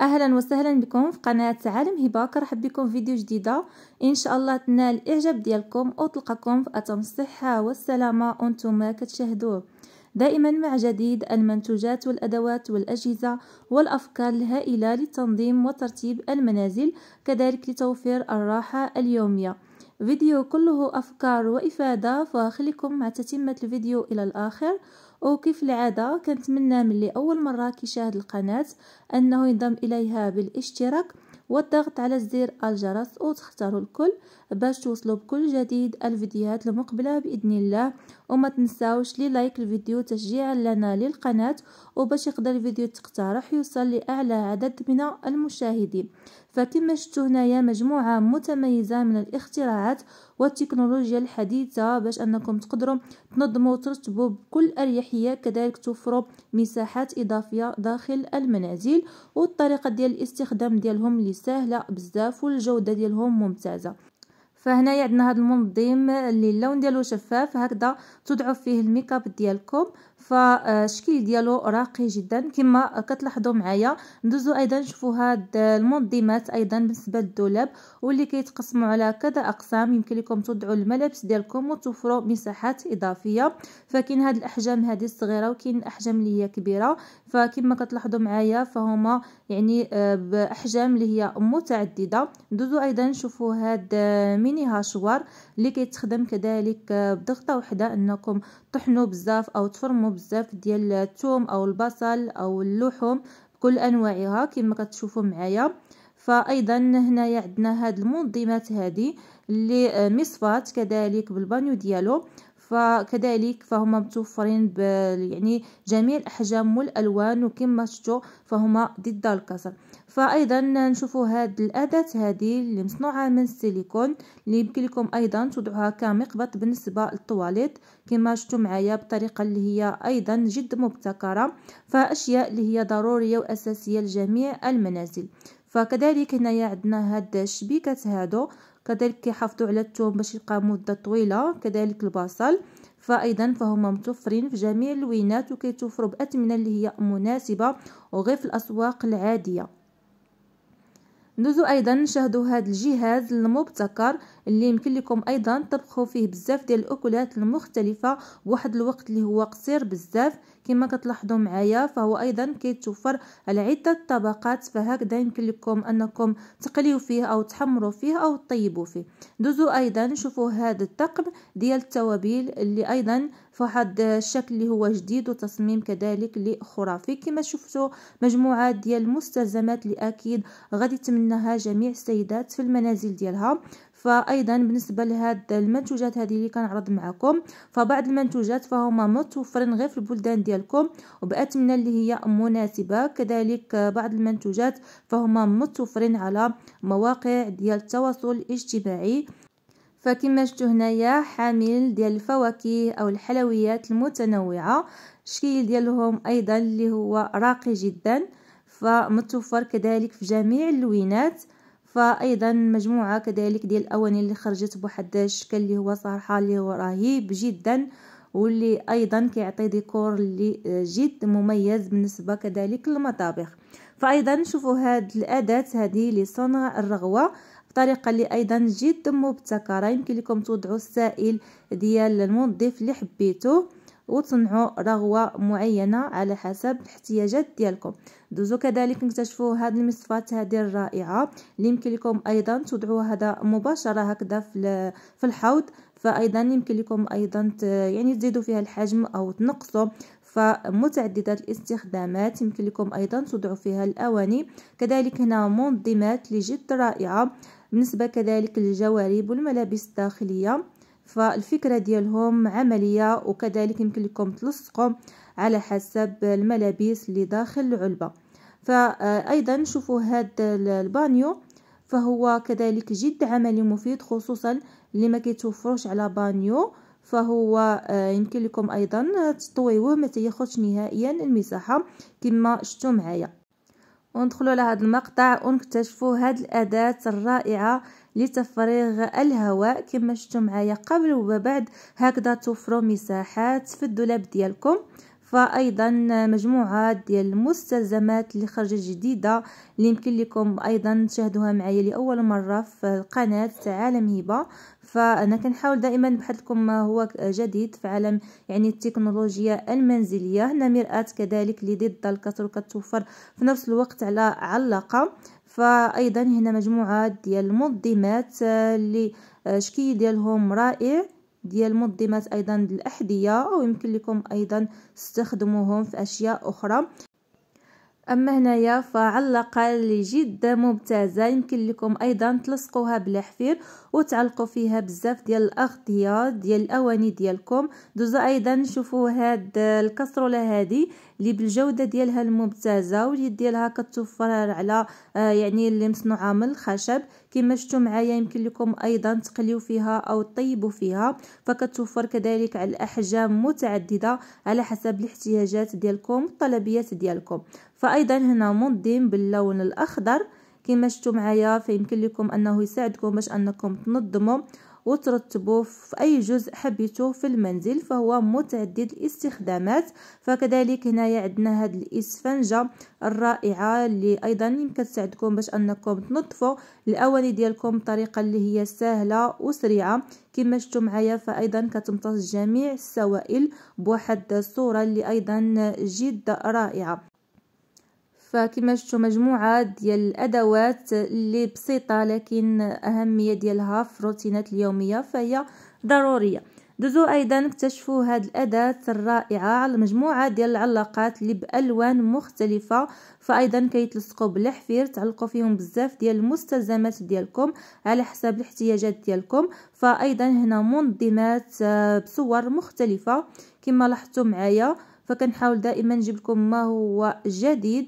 اهلا وسهلا بكم في قناه عالم هبه كرحب بكم في فيديو جديده ان شاء الله تنال الاعجاب ديالكم وتلقاكم في اتم الصحه والسلامه وانتم كتشاهدوه دائما مع جديد المنتوجات والادوات والاجهزه والافكار الهائله لتنظيم وترتيب المنازل كذلك لتوفير الراحه اليوميه فيديو كله افكار وافاده فخليكم مع تتمه الفيديو الى الاخر وكيف العادة كنتمنى من اللي أول مرة كيشاهد القناة أنه ينضم إليها بالاشتراك والضغط على زر الجرس وتختاروا الكل باش توصلوا بكل جديد الفيديوهات المقبلة بإذن الله وما تنساوش لي لايك الفيديو تشجيعا لنا للقناة وباش يقدر الفيديو تقترح يوصل لأعلى عدد من المشاهدين فكما شفتوا هنايا مجموعة متميزة من الاختراعات والتكنولوجيا الحديثة باش أنكم تقدروا تنظموا وترتبوا بكل أريحية كذلك توفروا مساحات إضافية داخل المنازل والطريقة ديال الاستخدام ديالهم اللي سهلة بزاف والجودة ديالهم ممتازة فهنايا عندنا هذا المنظم اللي اللون ديالو شفاف هكذا تضعوا فيه الميكاب ديالكم فالشكل ديالو راقي جدا كما كتلاحظوا معايا ندوزو ايضا نشوفوا هاد المنظمات ايضا بالنسبه للدولاب واللي كيتقسموا على كذا اقسام يمكن لكم تضعوا الملابس ديالكم وتوفروا مساحات اضافيه فكاين هاد الاحجام هذه الصغيره وكاين الاحجام اللي هي كبيره فكما كتلاحظوا معايا فهما يعني آه، باحجام اللي هي متعدده ندوزو ايضا نشوفوا هاد آه، ميني هاشوار اللي كيتخدم كذلك آه، بضغطه وحده انكم تحنوا بزاف او تفرموا بزاف ديال الثوم او البصل او اللحم بكل انواعها كما كتشوفوا معايا فايضا هنايا عندنا هاد المنظمات هادي اللي آه، مصفات كذلك بالبانيو ديالو فكذلك فهما متوفرين ب يعني جميع الاحجام والالوان وكما شفتوا فهما ضد الكسر فايضا نشوفوا هاد الاداه هذه اللي مصنوعه من السيليكون اللي يمكن لكم ايضا توضعوها كمقبط بالنسبه للطواليت كما شفتوا معايا بطريقه اللي هي ايضا جد مبتكره فاشياء اللي هي ضروريه واساسيه لجميع المنازل فكذلك هنايا عندنا هاد الشبيكات هادو كذلك كيحافظوا على الثوم باش يبقى مده طويله كذلك البصل فايضا فهما متوفرين في جميع اللوينات وكيتوفروا باثمنه اللي هي مناسبه وغير في الاسواق العاديه ندوزو ايضا نشاهدو هذا الجهاز المبتكر اللي يمكن لكم ايضا تطبخوا فيه بزاف ديال الاكلات المختلفه بواحد الوقت اللي هو قصير بزاف كما كتلاحظوا معايا فهو ايضا كيتوفر على عده طبقات فهكذا يمكن لكم انكم تقليو فيه او تحمروا فيه او تطيبوا فيه دوزوا ايضا شوفوا هذا الثقب ديال التوابل اللي ايضا فواحد الشكل اللي هو جديد وتصميم كذلك لخرافي خرافي كما شفتوا مجموعه ديال المستلزمات اللي اكيد غادي يتمناها جميع السيدات في المنازل ديالها فايضا بالنسبه لهاد المنتوجات هذه اللي كنعرض معكم فبعض المنتوجات فهما متوفرين غير في البلدان ديالكم وباتمنه اللي هي مناسبه كذلك بعض المنتوجات فهما متوفرين على مواقع ديال التواصل الاجتماعي فكما شفتوا هنايا حامل ديال الفواكه او الحلويات المتنوعه الشكل ديالهم ايضا اللي هو راقي جدا فمتوفر كذلك في جميع اللوينات فايضا مجموعه كذلك ديال الاواني اللي خرجت بواحد الشكل اللي هو صراحه اللي هو رهيب جدا واللي ايضا كيعطي ديكور اللي جد مميز بالنسبه كذلك للمطابخ فايضا شوفوا هاد الاداه هذه لصنع الرغوه بطريقه اللي ايضا جد مبتكره يمكن لكم توضعوا السائل ديال المنظف اللي حبيتوه وتصنعوا رغوه معينه على حسب الاحتياجات ديالكم دوزو كذلك نكتشفوا هاد المصفات هذه الرائعه اللي يمكن لكم ايضا تضعوا هذا مباشره هكذا في في الحوض فايضا يمكن لكم ايضا يعني تزيدوا فيها الحجم او تنقصوا فمتعددة الاستخدامات يمكن لكم أيضا تضعوا فيها الأواني كذلك هنا منظمات لجد رائعة بالنسبة كذلك للجوارب والملابس الداخلية فالفكرة ديالهم عملية وكذلك يمكن لكم تلصقوا على حسب الملابس اللي داخل العلبة فأيضا شوفوا هاد البانيو فهو كذلك جد عملي مفيد خصوصا اللي ما كيتوفروش على بانيو فهو آه، يمكن لكم ايضا تطويوه ما تاخذش نهائيا المساحه كما شفتوا معايا وندخلوا على هذا المقطع ونكتشفوا هذه الاداه الرائعه لتفريغ الهواء كما شفتوا معايا قبل وبعد هكذا توفروا مساحات في الدولاب ديالكم فايضا مجموعه ديال المستلزمات اللي خرجت جديده اللي يمكن لكم ايضا تشاهدوها معايا لاول مره في القناه عالم هبه فانا كنحاول دائما نبحث لكم ما هو جديد في عالم يعني التكنولوجيا المنزليه هنا مرآة كذلك لضد ضد الكسر كتوفر في نفس الوقت على علاقه فايضا هنا مجموعه ديال المنظمات آه، اللي الشكل آه، ديالهم رائع ديال منظمات ايضا الاحذيه او يمكن لكم ايضا تستخدموهم في اشياء اخرى اما هنايا فعلقه اللي جدا ممتازه يمكن لكم ايضا تلصقوها بالحفير وتعلقوا فيها بزاف ديال الاغطيه ديال الاواني ديالكم دوزا ايضا شوفوا هاد آه، الكسروله هادي اللي بالجوده ديالها الممتازه واليد ديالها كتوفر على آه يعني اللي مصنوعه من الخشب كما شفتوا معايا يمكن لكم ايضا تقليو فيها او طيبوا فيها فكتوفر كذلك على الاحجام متعدده على حسب الاحتياجات ديالكم الطلبيات ديالكم فايضا هنا منظم باللون الاخضر كما شفتوا معايا فيمكن لكم انه يساعدكم باش انكم تنظموا وترتبوه في أي جزء حبيتوه في المنزل فهو متعدد الاستخدامات فكذلك هنايا عندنا هاد الإسفنجة الرائعة اللي أيضا يمكن تساعدكم باش أنكم تنظفوا الأواني ديالكم بطريقة اللي هي سهلة وسريعة كما شفتوا معايا فايضا كتمتص جميع السوائل بواحد الصوره اللي ايضا جد رائعه فكما شفتوا مجموعة ديال الأدوات اللي بسيطة لكن أهمية ديالها في الروتينات اليومية فهي ضرورية دوزو أيضا اكتشفوا هاد الأداة الرائعة على مجموعة ديال العلاقات اللي بألوان مختلفة فأيضا كيتلصقوا بالحفير تعلقوا فيهم بزاف ديال المستلزمات ديالكم على حسب الاحتياجات ديالكم فأيضا هنا منظمات آه، بصور مختلفة كما لاحظتوا معايا فكنحاول دائما نجيب لكم ما هو جديد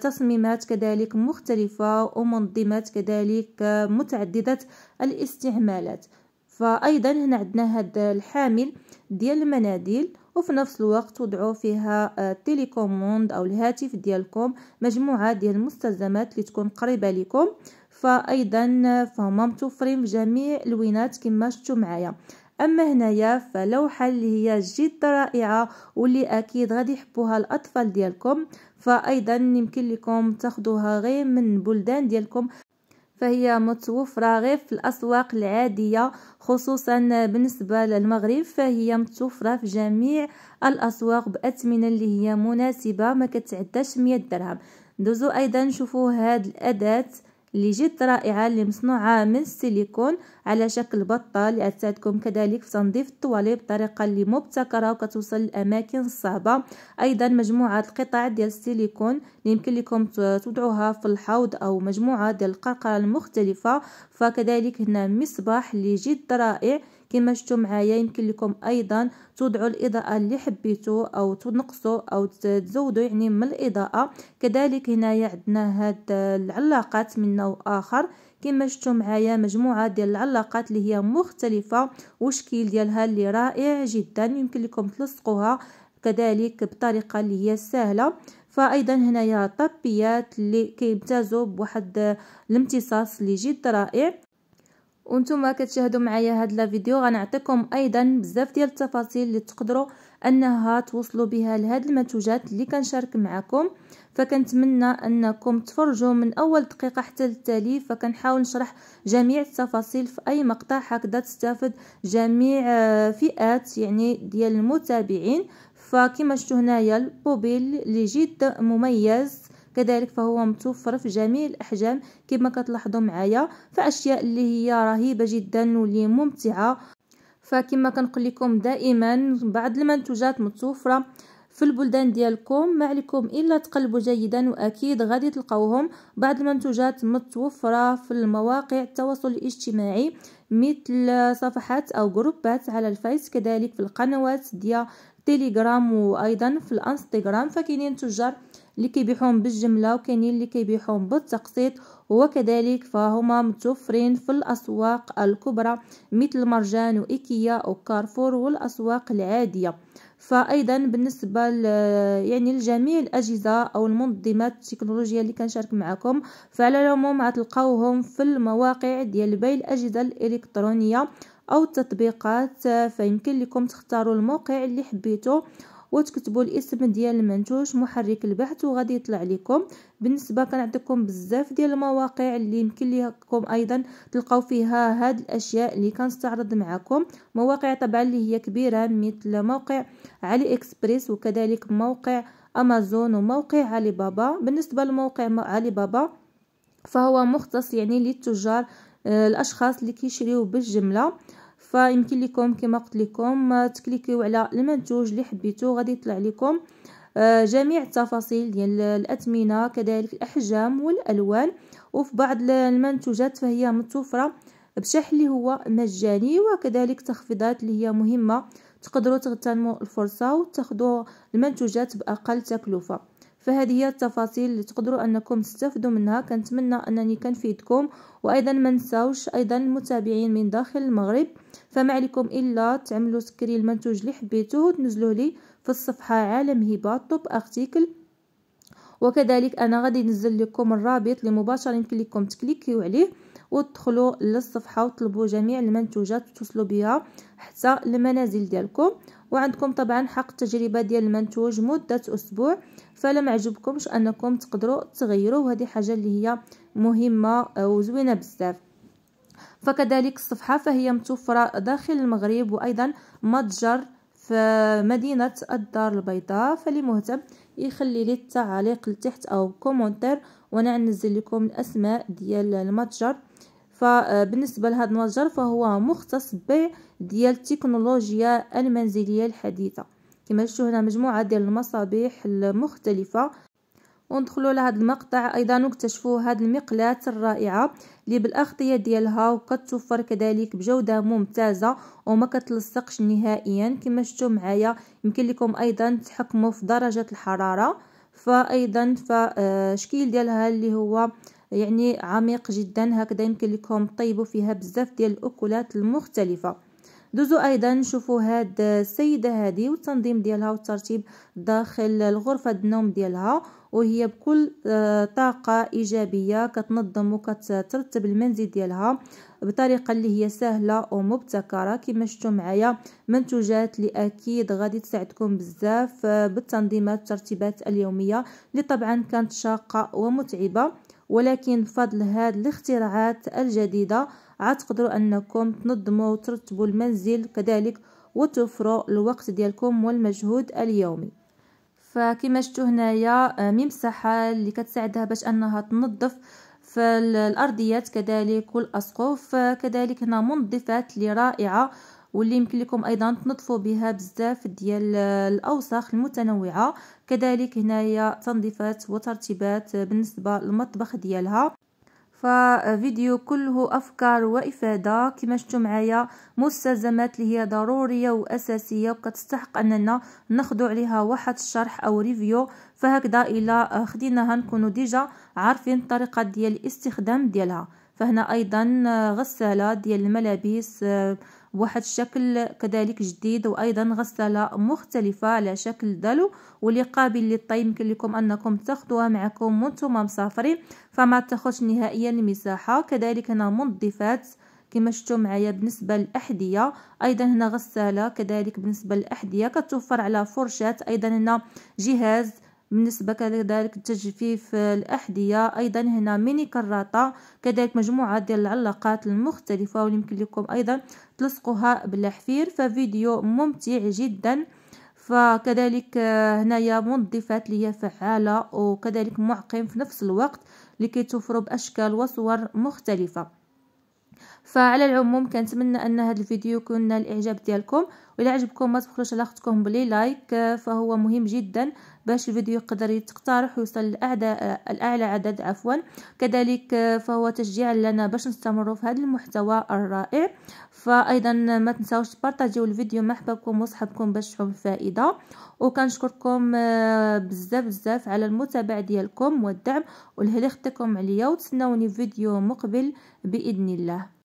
تصميمات كذلك مختلفة ومنظمات كذلك متعددة الاستعمالات فأيضا هنا عندنا هذا الحامل ديال المناديل وفي نفس الوقت وضعوا فيها آه، تيليكوموند أو الهاتف ديالكم مجموعة ديال المستلزمات اللي تكون قريبة لكم فأيضا آه، فهما متوفرين في جميع الوينات كما شفتوا معايا اما هنايا فلوحه اللي هي جد رائعه واللي اكيد غادي يحبوها الاطفال ديالكم فايضا يمكن لكم تاخدوها غير من بلدان ديالكم فهي متوفرة غير في الأسواق العادية خصوصا بالنسبة للمغرب فهي متوفرة في جميع الأسواق بأثمنة اللي هي مناسبة ما كتعداش 100 درهم دوزو أيضا شوفوا هاد الأداة اللي جد رائعة اللي مصنوعة من السيليكون على شكل بطة لاتساعدكم كذلك في تنظيف الطوالي بطريقة اللي مبتكرة وكتوصل للأماكن الصعبة أيضا مجموعة القطع ديال السيليكون اللي يمكن لكم توضعوها في الحوض أو مجموعة ديال القرقرة المختلفة فكذلك هنا مصباح اللي جد رائع كما شفتوا معايا يمكن لكم ايضا توضعوا الاضاءه اللي حبيتوا او تنقصوا او تزودوا يعني من الاضاءه كذلك هنايا عندنا هاد العلاقات من نوع اخر كما شفتوا معايا مجموعه ديال العلاقات اللي هي مختلفه وشكيل ديالها اللي رائع جدا يمكن لكم تلصقوها كذلك بطريقه اللي هي سهله فايضا هنايا طبيات اللي كيمتازوا بواحد الامتصاص اللي جد رائع وانتم كتشاهدوا معايا هاد لا فيديو غنعطيكم ايضا بزاف ديال التفاصيل اللي تقدروا انها توصلوا بها لهاد المنتوجات اللي كنشارك معكم فكنتمنى انكم تفرجوا من اول دقيقه حتى للتالي فكنحاول نشرح جميع التفاصيل في اي مقطع هكذا تستافد جميع آه، فئات يعني ديال المتابعين فكما شفتوا هنايا البوبيل اللي جد مميز كذلك فهو متوفر في جميع الاحجام كما كتلاحظوا معايا فاشياء اللي هي رهيبه جدا واللي ممتعه فكما كنقول لكم دائما بعض المنتوجات متوفره في البلدان ديالكم ما عليكم الا تقلبوا جيدا واكيد غادي تلقاوهم بعض المنتوجات متوفره في المواقع التواصل الاجتماعي مثل صفحات او جروبات على الفيس كذلك في القنوات ديال تيليجرام وايضا في الانستغرام فكاينين تجار اللي كيبيعوهم بالجملة وكاينين اللي كيبيعوهم بالتقسيط وكذلك فهما متوفرين في الأسواق الكبرى مثل مرجان وإيكيا وكارفور والأسواق العادية فايضا بالنسبه يعني لجميع الاجهزه او المنظمات التكنولوجيه اللي كنشارك معكم فعلى العموم غتلقاوهم في المواقع ديال بيع الاجهزه الالكترونيه او التطبيقات فيمكن لكم تختاروا الموقع اللي حبيتو وتكتبوا الاسم ديال المنتوج محرك البحث وغادي يطلع لكم بالنسبه كنعطيكم بزاف ديال المواقع اللي يمكن لكم ايضا تلقاو فيها هاد الاشياء اللي كنستعرض معكم مواقع طبعا اللي هي كبيره مثل موقع علي اكسبريس وكذلك موقع امازون وموقع علي بابا بالنسبه لموقع علي بابا فهو مختص يعني للتجار آه، الاشخاص اللي كيشريو بالجمله فيمكن لكم كما قلت لكم تكليكيو على المنتوج اللي حبيتو غادي يطلع لكم آه، جميع التفاصيل ديال الأثمنة كذلك الأحجام والألوان وفي بعض المنتوجات فهي متوفرة بشحن اللي هو مجاني وكذلك تخفيضات اللي هي مهمة تقدروا تغتنموا الفرصة وتاخذوا المنتوجات بأقل تكلفة فهذه هي التفاصيل اللي تقدروا انكم تستفدوا منها كنتمنى انني كنفيدكم وايضا ما نساوش ايضا المتابعين من داخل المغرب فما عليكم الا تعملوا سكري المنتوج اللي حبيتوه تنزلوه لي في الصفحه عالم هبه توب ارتيكل وكذلك انا غادي ننزل لكم الرابط اللي مباشره يمكن لكم تكليكيو عليه وتدخلوا للصفحه وطلبوا جميع المنتوجات وتوصلوا بها حتى المنازل ديالكم وعندكم طبعا حق التجربه ديال المنتوج مده اسبوع فلا عجبكمش انكم تقدروا تغيروا وهذه حاجه اللي هي مهمه وزوينه بزاف فكذلك الصفحه فهي متوفره داخل المغرب وايضا متجر في مدينة الدار البيضاء فلمهتم مهتم يخلي لي التعليق لتحت او كومنتر وانا ننزل لكم الاسماء ديال المتجر فبالنسبة لهذا المتجر فهو مختص ب ديال التكنولوجيا المنزلية الحديثة كما شفتوا هنا مجموعة ديال المصابيح المختلفة وندخلوا لهذا المقطع ايضا نكتشفوا هذه المقلاة الرائعة اللي بالاغطية ديالها وكتوفر كذلك بجودة ممتازة وما كتلصقش نهائيا كما شفتوا معايا يمكن لكم ايضا تحكموا في درجة الحرارة فايضا فشكيل ديالها اللي هو يعني عميق جدا هكذا يمكن لكم طيبوا فيها بزاف ديال الاكلات المختلفه دوزو ايضا نشوفوا هاد السيده هذه والتنظيم ديالها والترتيب داخل الغرفه النوم ديالها وهي بكل آه، طاقه ايجابيه كتنظم وكترتب المنزل ديالها بطريقه اللي هي سهله ومبتكره كما شفتوا معايا منتوجات اللي اكيد غادي تساعدكم بزاف آه، بالتنظيمات والترتيبات اليوميه اللي طبعا كانت شاقه ومتعبه ولكن بفضل هاد الاختراعات الجديدة عاد انكم تنظموا وترتبوا المنزل كذلك وتوفروا الوقت ديالكم والمجهود اليومي فكما شفتوا هنايا آه، ممسحه اللي كتساعدها باش انها تنظف فالارضيات كذلك والاسقف آه، كذلك هنا منظفات اللي رائعه واللي يمكن لكم ايضا تنظفوا بها بزاف ديال الاوساخ المتنوعه كذلك هنايا تنظيفات وترتيبات بالنسبه للمطبخ ديالها ففيديو كله افكار وافاده كما شفتوا معايا مستلزمات اللي هي ضروريه واساسيه وكتستحق اننا ناخذوا عليها واحد الشرح او ريفيو فهكذا الى خديناها نكونوا ديجا عارفين الطريقه ديال الاستخدام ديالها فهنا ايضا غساله ديال الملابس بواحد الشكل كذلك جديد وايضا غسالة مختلفة على شكل دلو واللي قابل للطي يمكن لكم انكم تاخدوها معكم وانتم مسافرين فما تاخذش نهائيا المساحة كذلك هنا منظفات كما شفتوا معايا بالنسبه للاحذيه ايضا هنا غساله كذلك بالنسبه للاحذيه كتوفر على فرشات ايضا هنا جهاز بالنسبة كذلك تجفيف الأحذية أيضا هنا ميني كراطة كذلك مجموعة ديال العلاقات المختلفة ويمكن لكم أيضا تلصقوها بالحفير ففيديو ممتع جدا فكذلك آه، هنايا منظفات اللي هي فعالة وكذلك معقم في نفس الوقت لكي توفروا بأشكال وصور مختلفة فعلى العموم كنتمنى ان هذا الفيديو يكون نال الاعجاب ديالكم والا عجبكم ما تبخلوش على اختكم بلي لايك آه، فهو مهم جدا باش الفيديو يقدر يتقترح ويوصل لاعداء آه، الاعلى عدد عفوا كذلك آه، فهو تشجيع لنا باش نستمروا في هذا المحتوى الرائع فايضا ما تنساوش تبارطاجيو الفيديو مع حبابكم وصحابكم باش تشوفوا الفائده وكنشكركم آه، بزاف بزاف على المتابعه ديالكم والدعم والهلا اختكم عليا وتسناوني فيديو مقبل باذن الله